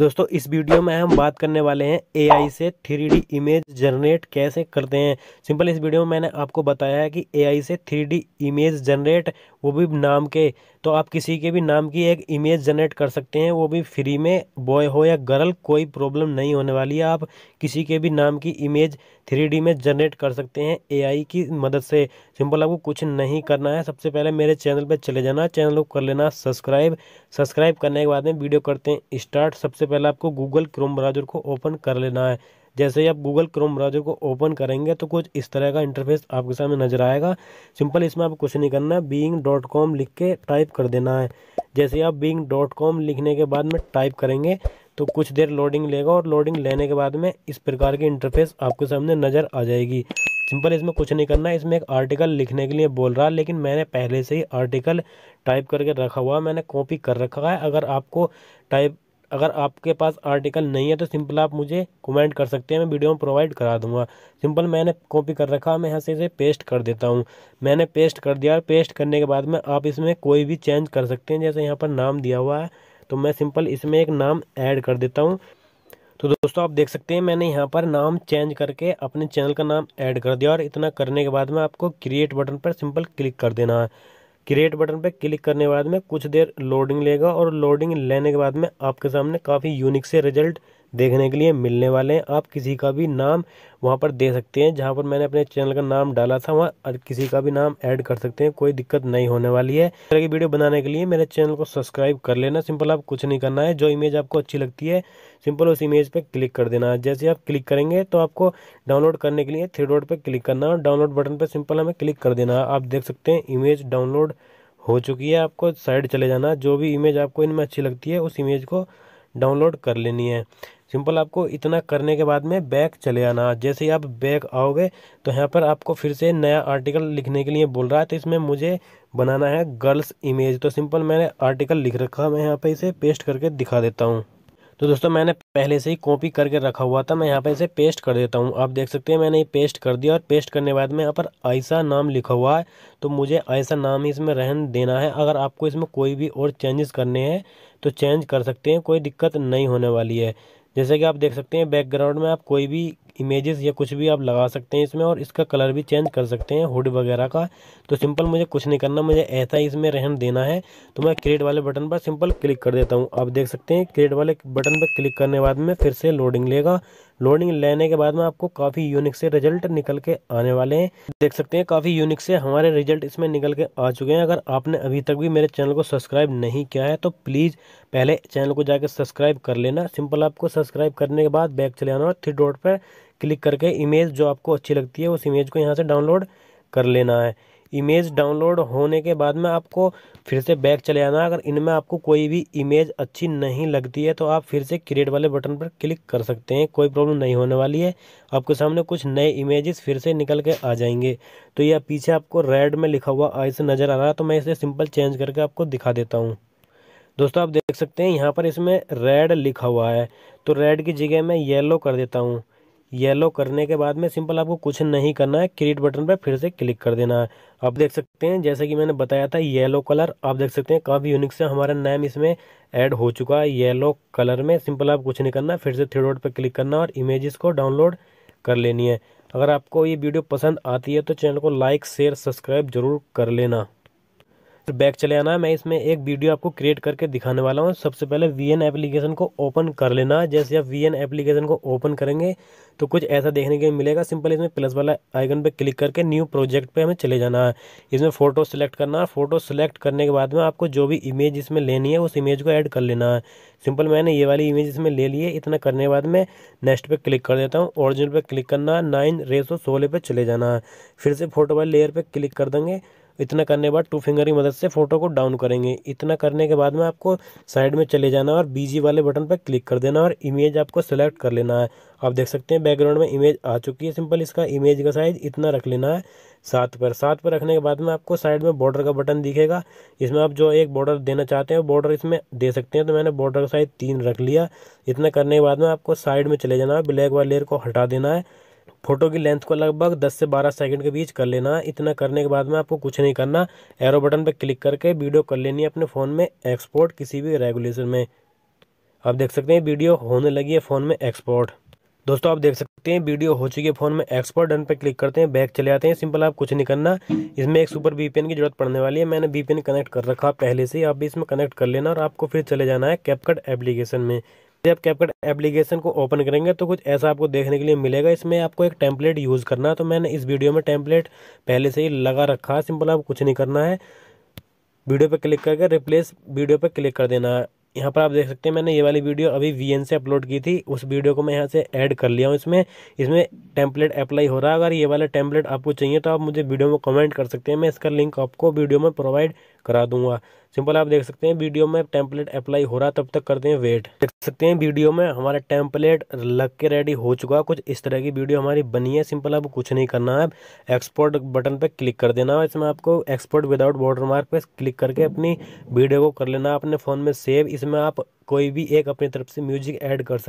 दोस्तों इस वीडियो में हम बात करने वाले हैं एआई से थ्री इमेज जनरेट कैसे करते हैं सिंपल इस वीडियो में मैंने आपको बताया है कि एआई से थ्री इमेज जनरेट वो भी नाम के तो आप किसी के भी नाम की एक इमेज जनरेट कर सकते हैं वो भी फ्री में बॉय हो या गर्ल कोई प्रॉब्लम नहीं होने वाली है आप किसी के भी नाम की इमेज थ्री में जनरेट कर सकते हैं ए की मदद से सिंपल आपको कुछ नहीं करना है सबसे पहले मेरे चैनल पर चले जाना चैनल को कर लेना सब्सक्राइब सब्सक्राइब करने के बाद में वीडियो करते हैं स्टार्ट सबसे पहले आपको गूगल क्रोम ब्राउजर को ओपन कर लेना है जैसे ही आप गूगल क्रोम ब्राउजर को ओपन करेंगे तो कुछ इस तरह का इंटरफेस आपके सामने नजर आएगा सिंपल इसमें आपको कुछ नहीं करना है बींग डॉट कॉम लिख के टाइप कर देना है जैसे ही आप बींग डॉट कॉम लिखने के बाद में टाइप करेंगे तो कुछ देर लोडिंग लेगा और लोडिंग लेने के बाद में इस प्रकार की इंटरफेस आपके सामने नज़र आ जाएगी सिंपल इसमें कुछ नहीं करना है इसमें एक आर्टिकल लिखने के लिए बोल रहा है लेकिन मैंने पहले से ही आर्टिकल टाइप करके रखा हुआ है मैंने कॉपी कर रखा है अगर आपको टाइप अगर आपके पास आर्टिकल नहीं है तो सिंपल आप मुझे कमेंट कर सकते हैं मैं वीडियो में प्रोवाइड करा दूंगा सिंपल मैंने कॉपी कर रखा है मैं यहाँ से इसे पेस्ट कर देता हूँ मैंने पेस्ट कर दिया और पेस्ट करने के बाद में आप इसमें कोई भी चेंज कर सकते हैं जैसे यहाँ पर नाम दिया हुआ है तो मैं सिंपल इसमें एक नाम ऐड कर देता हूँ तो दोस्तों आप देख सकते हैं मैंने यहाँ पर नाम चेंज करके अपने चैनल का नाम ऐड कर दिया और इतना करने के बाद में आपको क्रिएट बटन पर सिंपल क्लिक कर देना है क्रिएट बटन पर क्लिक करने के बाद में कुछ देर लोडिंग लेगा और लोडिंग लेने के बाद में आपके सामने काफ़ी यूनिक से रिजल्ट देखने के लिए मिलने वाले हैं आप किसी का भी नाम वहाँ पर दे सकते हैं जहाँ पर मैंने अपने चैनल का नाम डाला था वहाँ किसी का भी नाम ऐड कर सकते हैं कोई दिक्कत नहीं होने वाली है तरह की वीडियो बनाने के लिए मेरे चैनल को सब्सक्राइब कर लेना सिंपल आप कुछ नहीं करना है जो इमेज आपको अच्छी लगती है सिंपल उस इमेज पर क्लिक कर देना है जैसे आप क्लिक करेंगे तो आपको डाउनलोड करने के लिए थ्री डॉट पर क्लिक करना है डाउनलोड बटन पर सिंपल हमें क्लिक कर देना है आप देख सकते हैं इमेज डाउनलोड हो चुकी है आपको साइड चले जाना जो भी इमेज आपको इनमें अच्छी लगती है उस इमेज को डाउनलोड कर लेनी है सिंपल आपको इतना करने के बाद में बैक चले आना जैसे ही आप बैक आओगे तो यहाँ पर आपको फिर से नया आर्टिकल लिखने के लिए बोल रहा है तो इसमें मुझे बनाना है गर्ल्स इमेज तो सिंपल मैंने आर्टिकल लिख रखा मैं यहाँ पर पे इसे पेस्ट करके दिखा देता हूँ तो दोस्तों मैंने पहले से ही कॉपी करके रखा हुआ था मैं यहाँ पर इसे पेस्ट कर देता हूँ आप देख सकते हैं मैंने ये पेस्ट कर दिया और पेस्ट करने बाद में यहाँ पर ऐसा नाम लिखा हुआ है तो मुझे ऐसा नाम ही इसमें रहन देना है अगर आपको इसमें कोई भी और चेंजेस करने हैं तो चेंज कर सकते हैं कोई दिक्कत नहीं होने वाली है जैसे कि आप देख सकते हैं बैकग्राउंड में आप कोई भी इमेजेस या कुछ भी आप लगा सकते हैं इसमें और इसका कलर भी चेंज कर सकते हैं हुड वगैरह का तो सिंपल मुझे कुछ नहीं करना मुझे ऐसा ही इसमें रहन देना है तो मैं क्रिएट वाले बटन पर सिंपल क्लिक कर देता हूँ आप देख सकते हैं क्रिएट वाले बटन पर क्लिक करने के बाद में फिर से लोडिंग लेगा लोडिंग लेने के बाद में आपको काफ़ी यूनिक से रिजल्ट निकल के आने वाले हैं देख सकते हैं काफ़ी यूनिक से हमारे रिजल्ट इसमें निकल के आ चुके हैं अगर आपने अभी तक भी मेरे चैनल को सब्सक्राइब नहीं किया है तो प्लीज़ पहले चैनल को जाकर सब्सक्राइब कर लेना सिंपल आपको सब्सक्राइब करने के बाद बैक चले आना और थ्री डॉट पर क्लिक करके इमेज जो आपको अच्छी लगती है उस इमेज को यहाँ से डाउनलोड कर लेना है इमेज डाउनलोड होने के बाद में आपको फिर से बैक चले आना अगर इनमें आपको कोई भी इमेज अच्छी नहीं लगती है तो आप फिर से क्रिएट वाले बटन पर क्लिक कर सकते हैं कोई प्रॉब्लम नहीं होने वाली है आपके सामने कुछ नए इमेजेस फिर से निकल के आ जाएंगे तो यह पीछे आपको रेड में लिखा हुआ आई से नज़र आ रहा है तो मैं इसे सिंपल चेंज करके आपको दिखा देता हूँ दोस्तों आप देख सकते हैं यहाँ पर इसमें रेड लिखा हुआ है तो रेड की जगह मैं येलो कर देता हूँ येलो करने के बाद में सिंपल आपको कुछ नहीं करना है क्रिएट बटन पर फिर से क्लिक कर देना है आप देख सकते हैं जैसे कि मैंने बताया था येलो कलर आप देख सकते हैं काफ़ी यूनिक से हमारा नाम इसमें ऐड हो चुका है येलो कलर में सिंपल आप कुछ नहीं करना है फिर से थ्री डॉट पर क्लिक करना और इमेजेस को डाउनलोड कर लेनी है अगर आपको ये वीडियो पसंद आती है तो चैनल को लाइक शेयर सब्सक्राइब जरूर कर लेना तो बैक चले आना मैं इसमें एक वीडियो आपको क्रिएट करके दिखाने वाला हूँ सबसे पहले वी एन एप्लीकेशन को ओपन कर लेना जैसे आप वी एन एप्लीकेशन को ओपन करेंगे तो कुछ ऐसा देखने के मिलेगा सिंपल इसमें प्लस वाला आइकन पे क्लिक करके न्यू प्रोजेक्ट पे हमें चले जाना है इसमें फ़ोटो सेलेक्ट करना है फ़ोटो सेलेक्ट करने के बाद में आपको जो भी इमेज इसमें लेनी है उस इमेज को ऐड कर लेना है सिंपल मैंने ये वाली इमेज इसमें ले ली है इतना करने के बाद मैं नेक्स्ट पे क्लिक कर देता हूँ ओरिजिनल पे क्लिक करना है नाइन रेसो सोलह पे चले जाना है फिर से फोटो वाले लेयर पे क्लिक कर देंगे इतना करने के बाद टू फिंगर की मदद से फ़ोटो को डाउन करेंगे इतना करने के बाद में आपको साइड में चले जाना और बीजी वाले बटन पर क्लिक कर देना और इमेज आपको सेलेक्ट कर लेना है आप देख सकते हैं बैकग्राउंड में इमेज आ चुकी है सिंपल इसका इमेज का साइज इतना रख लेना है सात पर सात पर रखने के बाद में आपको साइड में बॉर्डर का बटन दिखेगा इसमें आप जो एक बॉर्डर देना चाहते हैं बॉर्डर इसमें दे सकते हैं तो मैंने बॉर्डर का साइज तीन रख लिया इतना करने के बाद में आपको साइड में चले जाना है ब्लैक वाले लेयर को हटा देना है फोटो की लेंथ को लगभग 10 से 12 सेकंड के बीच कर लेना है इतना करने के बाद में आपको कुछ नहीं करना एरो बटन पर क्लिक करके वीडियो कर लेनी है अपने फ़ोन में एक्सपोर्ट किसी भी रेगुलेशन में आप देख सकते हैं वीडियो होने लगी है फ़ोन में एक्सपोर्ट दोस्तों आप देख सकते हैं वीडियो हो चुकी है फ़ोन में एक्सपोर्ट डन पर क्लिक करते हैं बैक चले आते हैं सिंपल आप कुछ नहीं करना इसमें एक सुपर वीपीएन की जरूरत पड़ने वाली है मैंने वीपीएन कनेक्ट कर रखा पहले से ही आप भी इसमें कनेक्ट कर लेना और आपको फिर चले जाना है कैपकट एप्लीकेशन में जब आप कैपकट एप्लीकेशन को ओपन करेंगे तो कुछ ऐसा आपको देखने के लिए मिलेगा इसमें आपको एक टेम्पलेट यूज़ करना है तो मैंने इस वीडियो में टेम्पलेट पहले से ही लगा रखा है सिंपल आपको कुछ नहीं करना है वीडियो पर क्लिक करके रिप्लेस वीडियो पर क्लिक कर देना है यहाँ पर आप देख सकते हैं मैंने ये वाली वीडियो अभी वी से अपलोड की थी उस वीडियो को मैं यहाँ से ऐड कर लिया हूँ इसमें इसमें टेम्पलेट अप्लाई हो रहा है अगर ये वाला टेम्पलेट आपको चाहिए तो आप मुझे वीडियो में कमेंट कर सकते हैं मैं इसका लिंक आपको वीडियो में प्रोवाइड करा दूंगा सिंपल आप देख सकते हैं वीडियो में टेम्पलेट अप्लाई हो रहा तब तक करते हैं वेट देख सकते हैं वीडियो में हमारा टेम्पलेट लग के रेडी हो चुका कुछ इस तरह की वीडियो हमारी बनी है सिंपल आप कुछ नहीं करना है एक्सपोर्ट बटन पर क्लिक कर देना है इसमें आपको एक्सपोर्ट विदाउट बॉर्डर मार्क पर क्लिक करके अपनी वीडियो को कर लेना अपने फ़ोन में सेव इसमें आप कोई भी एक अपनी तरफ से म्यूजिक ऐड कर सकते